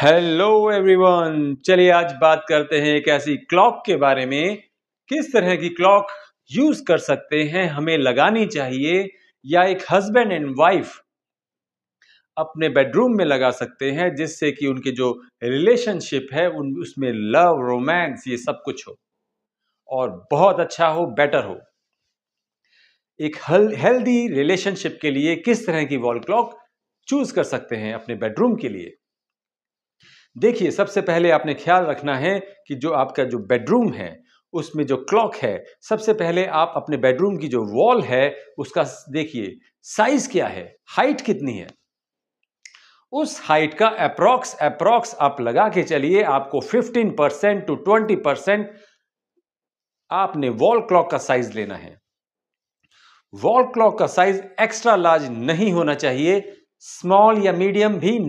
hello everyone चलिए आज बात करते हैं एक ऐसी क्लॉक के बारे में किस तरह की क्लॉक यूज कर सकते हैं हमें लगानी चाहिए या एक हस्बैंड एंड वाइफ अपने बेडरूम में लगा सकते हैं जिससे कि उनके जो रिलेशनशिप है उन उसमें लव रोमांस ये सब कुछ हो और बहुत अच्छा हो बेटर हो एक हेल्दी रिलेशनशिप के लिए किस तरह की वॉल क्लॉक चूज कर सकते हैं अपने बेडरूम के लिए देखिए सबसे पहले आपने ख्याल रखना है कि जो आपका जो बेडरूम है उसमें जो क्लॉक है सबसे पहले आप अपने बेडरूम की जो वॉल है उसका देखिए साइज क्या है हाइट कितनी है उस हाइट का अप्रॉक्स अप्रॉक्स आप लगा के चलिए आपको 15 परसेंट टू 20 परसेंट आपने वॉल क्लॉक का साइज लेना है वॉल क्लॉक का साइज एक्स्ट्रा लार्ज नहीं होना चाहिए स्मॉल या मीडियम भी